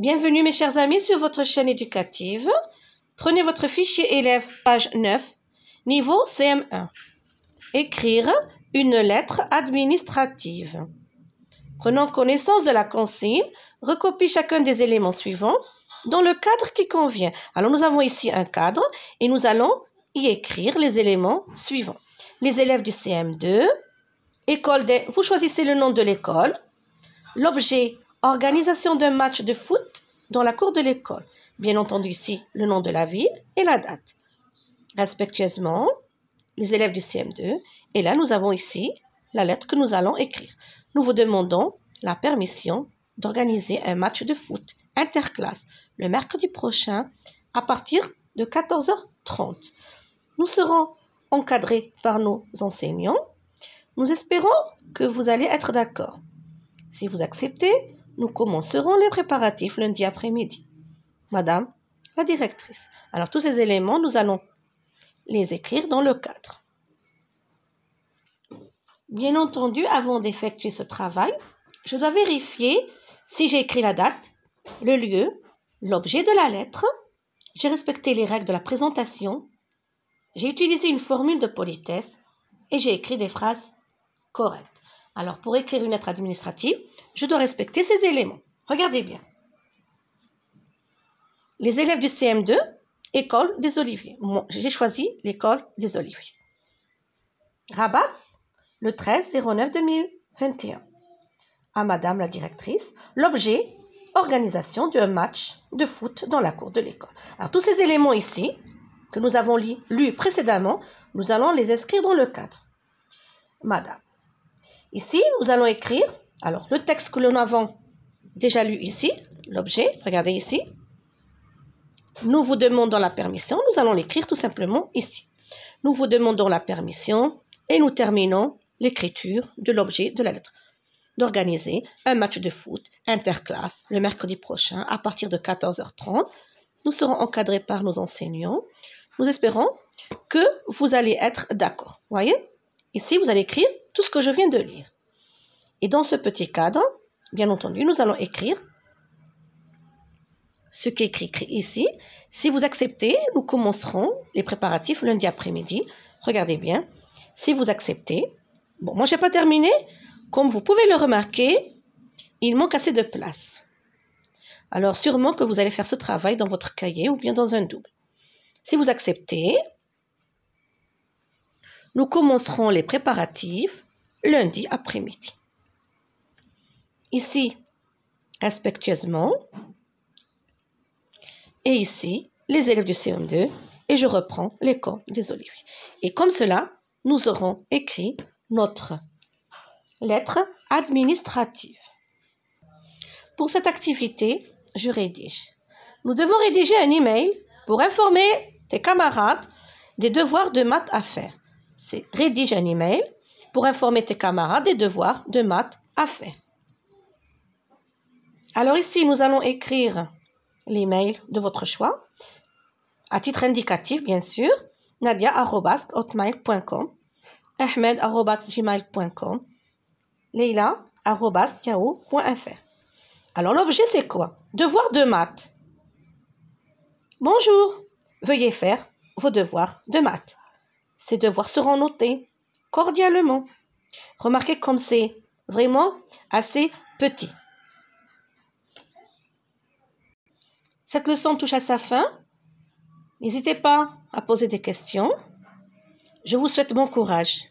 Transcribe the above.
Bienvenue mes chers amis sur votre chaîne éducative. Prenez votre fichier élève, page 9, niveau CM1. Écrire une lettre administrative. Prenant connaissance de la consigne, recopie chacun des éléments suivants dans le cadre qui convient. Alors nous avons ici un cadre et nous allons y écrire les éléments suivants. Les élèves du CM2, école des... Vous choisissez le nom de l'école, l'objet organisation d'un match de foot dans la cour de l'école. Bien entendu ici, le nom de la ville et la date. Respectueusement, les élèves du CM2. Et là, nous avons ici la lettre que nous allons écrire. Nous vous demandons la permission d'organiser un match de foot interclasse le mercredi prochain à partir de 14h30. Nous serons encadrés par nos enseignants. Nous espérons que vous allez être d'accord. Si vous acceptez, nous commencerons les préparatifs lundi après-midi. Madame, la directrice. Alors tous ces éléments, nous allons les écrire dans le cadre. Bien entendu, avant d'effectuer ce travail, je dois vérifier si j'ai écrit la date, le lieu, l'objet de la lettre, j'ai respecté les règles de la présentation, j'ai utilisé une formule de politesse et j'ai écrit des phrases correctes. Alors, pour écrire une lettre administrative, je dois respecter ces éléments. Regardez bien. Les élèves du CM2, École des Oliviers. Moi, j'ai choisi l'École des Oliviers. Rabat, le 13-09-2021. À Madame la directrice, l'objet, organisation d'un match de foot dans la cour de l'école. Alors, tous ces éléments ici, que nous avons lus précédemment, nous allons les inscrire dans le cadre. Madame, Ici, nous allons écrire alors le texte que nous avons déjà lu ici, l'objet, regardez ici. Nous vous demandons la permission, nous allons l'écrire tout simplement ici. Nous vous demandons la permission et nous terminons l'écriture de l'objet de la lettre. D'organiser un match de foot interclasse le mercredi prochain à partir de 14h30. Nous serons encadrés par nos enseignants. Nous espérons que vous allez être d'accord. Voyez Ici, vous allez écrire tout ce que je viens de lire. Et dans ce petit cadre, bien entendu, nous allons écrire ce qui est écrit, ici. Si vous acceptez, nous commencerons les préparatifs lundi après-midi. Regardez bien. Si vous acceptez, bon, moi, je n'ai pas terminé. Comme vous pouvez le remarquer, il manque assez de place. Alors, sûrement que vous allez faire ce travail dans votre cahier ou bien dans un double. Si vous acceptez, nous commencerons les préparatifs lundi après-midi. Ici, respectueusement. Et ici, les élèves du CM2. Et je reprends les camps des oliviers. Et comme cela, nous aurons écrit notre lettre administrative. Pour cette activité, je rédige. Nous devons rédiger un email pour informer tes camarades des devoirs de maths à faire c'est rédige un email pour informer tes camarades des devoirs de maths à faire. Alors ici, nous allons écrire l'email de votre choix, à titre indicatif bien sûr, nadia.hotmail.com, ahmed.gmail.com, leila.yahoo.fr. Alors l'objet c'est quoi Devoirs de maths. Bonjour, veuillez faire vos devoirs de maths. Ces devoirs seront notés cordialement. Remarquez comme c'est vraiment assez petit. Cette leçon touche à sa fin. N'hésitez pas à poser des questions. Je vous souhaite bon courage.